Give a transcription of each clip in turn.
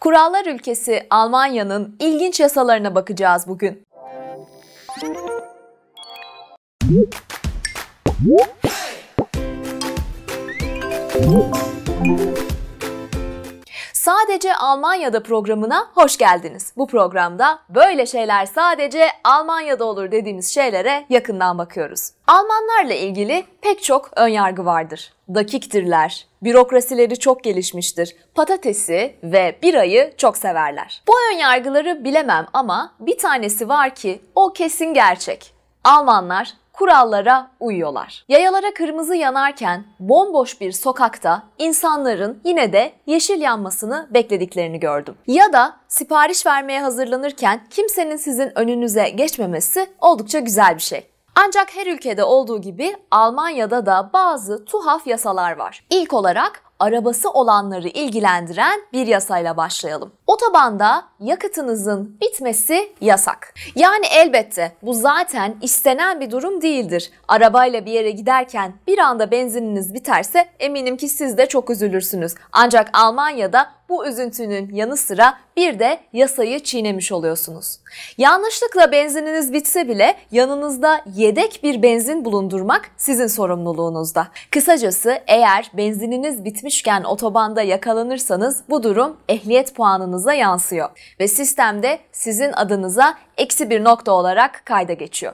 Kurallar ülkesi Almanya'nın ilginç yasalarına bakacağız bugün. Müzik Sadece Almanya'da programına hoş geldiniz. Bu programda böyle şeyler sadece Almanya'da olur dediğimiz şeylere yakından bakıyoruz. Almanlarla ilgili pek çok ön yargı vardır. Dakiktirler, bürokrasileri çok gelişmiştir, patatesi ve birayı çok severler. Bu ön yargıları bilemem ama bir tanesi var ki o kesin gerçek. Almanlar kurallara uyuyorlar. Yayalara kırmızı yanarken bomboş bir sokakta insanların yine de yeşil yanmasını beklediklerini gördüm. Ya da sipariş vermeye hazırlanırken kimsenin sizin önünüze geçmemesi oldukça güzel bir şey. Ancak her ülkede olduğu gibi Almanya'da da bazı tuhaf yasalar var. İlk olarak arabası olanları ilgilendiren bir yasayla başlayalım. Otobanda yakıtınızın bitmesi yasak. Yani elbette bu zaten istenen bir durum değildir. Arabayla bir yere giderken bir anda benzininiz biterse eminim ki siz de çok üzülürsünüz. Ancak Almanya'da bu üzüntünün yanı sıra bir de yasayı çiğnemiş oluyorsunuz. Yanlışlıkla benzininiz bitse bile yanınızda yedek bir benzin bulundurmak sizin sorumluluğunuzda. Kısacası eğer benzininiz bitmişken otobanda yakalanırsanız bu durum ehliyet puanınızı hesabınıza yansıyor ve sistemde sizin adınıza eksi bir nokta olarak kayda geçiyor.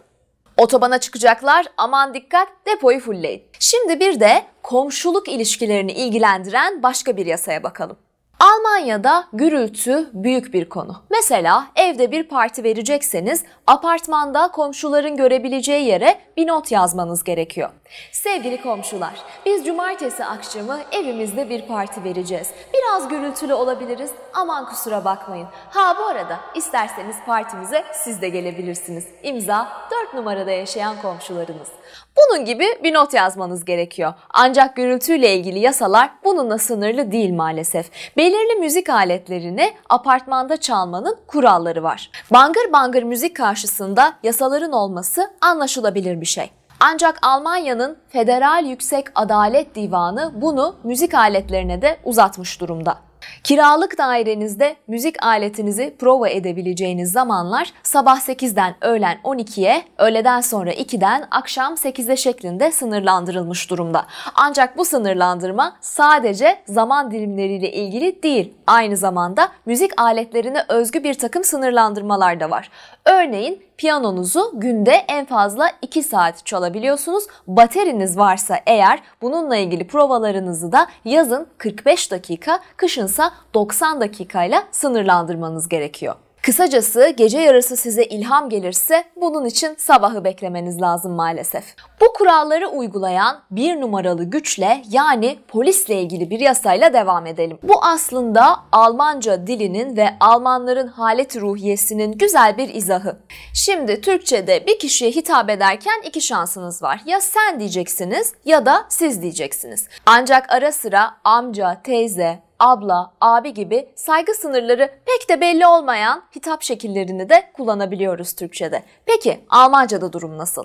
Otobana çıkacaklar aman dikkat depoyu fullleyin. Şimdi bir de komşuluk ilişkilerini ilgilendiren başka bir yasaya bakalım. Almanya'da gürültü büyük bir konu. Mesela evde bir parti verecekseniz apartmanda komşuların görebileceği yere bir not yazmanız gerekiyor. Sevgili komşular, biz cumartesi akşamı evimizde bir parti vereceğiz. Biraz gürültülü olabiliriz, aman kusura bakmayın. Ha bu arada isterseniz partimize siz de gelebilirsiniz. İmza 4 numarada yaşayan komşularınız. Bunun gibi bir not yazmanız gerekiyor. Ancak gürültüyle ilgili yasalar bununla sınırlı değil maalesef. Belirli müzik aletlerini apartmanda çalmanın kuralları var. Bangır bangır müzik karşısında yasaların olması anlaşılabilir bir şey. Ancak Almanya'nın Federal Yüksek Adalet Divanı bunu müzik aletlerine de uzatmış durumda. Kiralık dairenizde müzik aletinizi prova edebileceğiniz zamanlar sabah 8'den öğlen 12'ye, öğleden sonra 2'den akşam 8'e şeklinde sınırlandırılmış durumda. Ancak bu sınırlandırma sadece zaman dilimleriyle ilgili değil, aynı zamanda müzik aletlerine özgü bir takım sınırlandırmalar da var. Örneğin piyanonuzu günde en fazla 2 saat çalabiliyorsunuz. Bateriniz varsa eğer bununla ilgili provalarınızı da yazın 45 dakika, kışınsa 90 dakikayla sınırlandırmanız gerekiyor. Kısacası gece yarısı size ilham gelirse bunun için sabahı beklemeniz lazım maalesef. Bu kuralları uygulayan bir numaralı güçle yani polisle ilgili bir yasayla devam edelim. Bu aslında Almanca dilinin ve Almanların haleti ruhiyesinin güzel bir izahı. Şimdi Türkçe'de bir kişiye hitap ederken iki şansınız var. Ya sen diyeceksiniz ya da siz diyeceksiniz. Ancak ara sıra amca, teyze, abla, abi gibi saygı sınırları pek de belli olmayan hitap şekillerini de kullanabiliyoruz Türkçe'de. Peki Almanca'da durum nasıl?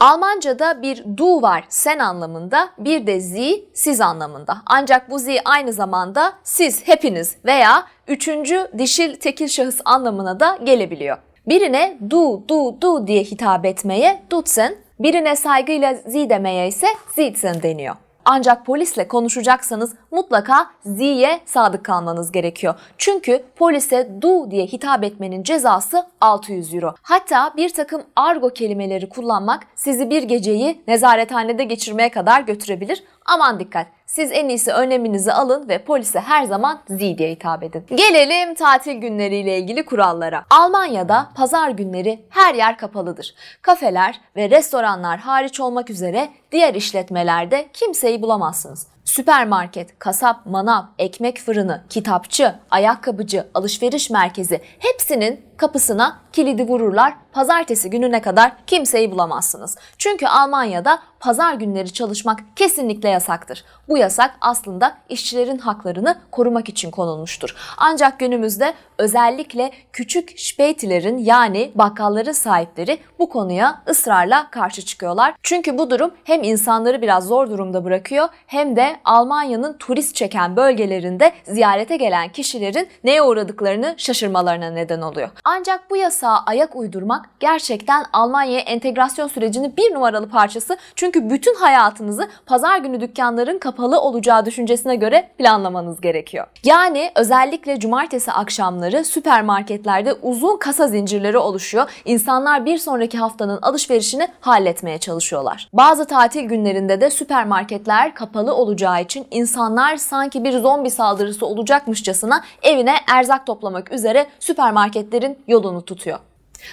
Almanca'da bir du var sen anlamında bir de zi siz anlamında. Ancak bu zi aynı zamanda siz, hepiniz veya üçüncü dişil tekil şahıs anlamına da gelebiliyor. Birine du, du, du diye hitap etmeye dutzen, birine saygıyla zi demeye ise zitzen deniyor. Ancak polisle konuşacaksanız mutlaka Z'ye sadık kalmanız gerekiyor. Çünkü polise du diye hitap etmenin cezası 600 euro. Hatta bir takım argo kelimeleri kullanmak sizi bir geceyi nezarethanede geçirmeye kadar götürebilir. Aman dikkat siz en iyisi önleminizi alın ve polise her zaman Z diye hitap edin. Gelelim tatil günleriyle ilgili kurallara. Almanya'da pazar günleri her yer kapalıdır. Kafeler ve restoranlar hariç olmak üzere diğer işletmelerde kimseyi bulamazsınız. Süpermarket, kasap, manav, ekmek fırını, kitapçı, ayakkabıcı, alışveriş merkezi hepsinin kapısına kilidi vururlar. Pazartesi gününe kadar kimseyi bulamazsınız. Çünkü Almanya'da pazar günleri çalışmak kesinlikle yasaktır. Bu yasak aslında işçilerin haklarını korumak için konulmuştur. Ancak günümüzde özellikle küçük şpeytilerin yani bakkalların sahipleri bu konuya ısrarla karşı çıkıyorlar. Çünkü bu durum hem insanları biraz zor durumda bırakıyor hem de Almanya'nın turist çeken bölgelerinde ziyarete gelen kişilerin neye uğradıklarını şaşırmalarına neden oluyor. Ancak bu yasağa ayak uydurmak gerçekten Almanya'ya entegrasyon sürecinin bir numaralı parçası. Çünkü bütün hayatınızı pazar günü dükkanların kapalı olacağı düşüncesine göre planlamanız gerekiyor. Yani özellikle cumartesi akşamları süpermarketlerde uzun kasa zincirleri oluşuyor. İnsanlar bir sonraki haftanın alışverişini halletmeye çalışıyorlar. Bazı tatil günlerinde de süpermarketler kapalı olacağı olmayacağı için insanlar sanki bir zombi saldırısı olacakmışçasına evine erzak toplamak üzere süpermarketlerin yolunu tutuyor.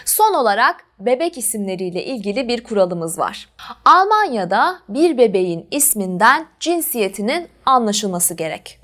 Son olarak bebek isimleriyle ilgili bir kuralımız var. Almanya'da bir bebeğin isminden cinsiyetinin anlaşılması gerek.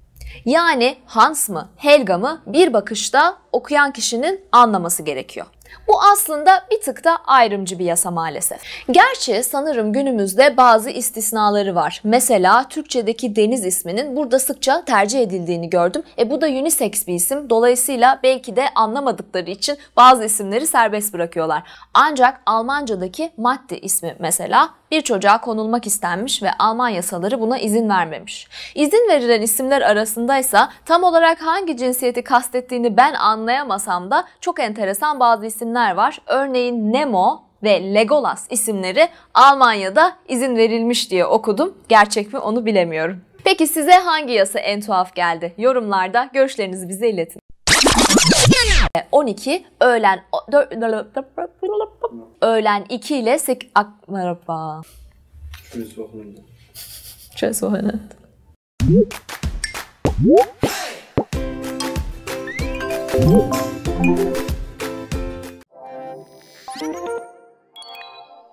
Yani Hans mı, Helga mı bir bakışta okuyan kişinin anlaması gerekiyor. Bu aslında bir tık da ayrımcı bir yasa maalesef. Gerçi sanırım günümüzde bazı istisnaları var. Mesela Türkçedeki deniz isminin burada sıkça tercih edildiğini gördüm. E bu da unisex bir isim. Dolayısıyla belki de anlamadıkları için bazı isimleri serbest bırakıyorlar. Ancak Almanca'daki Madde ismi mesela bir çocuğa konulmak istenmiş ve Alman yasaları buna izin vermemiş. İzin verilen isimler arasındaysa tam olarak hangi cinsiyeti kastettiğini ben anlayamasam da çok enteresan bazı isimler isimler var. Örneğin Nemo ve Legolas isimleri Almanya'da izin verilmiş diye okudum. Gerçek mi onu bilemiyorum. Peki size hangi yasa en tuhaf geldi? Yorumlarda görüşlerinizi bize iletin. 12 öğlen öğlen 2 ile 8 merhaba. Schönes Wochenende. Schönes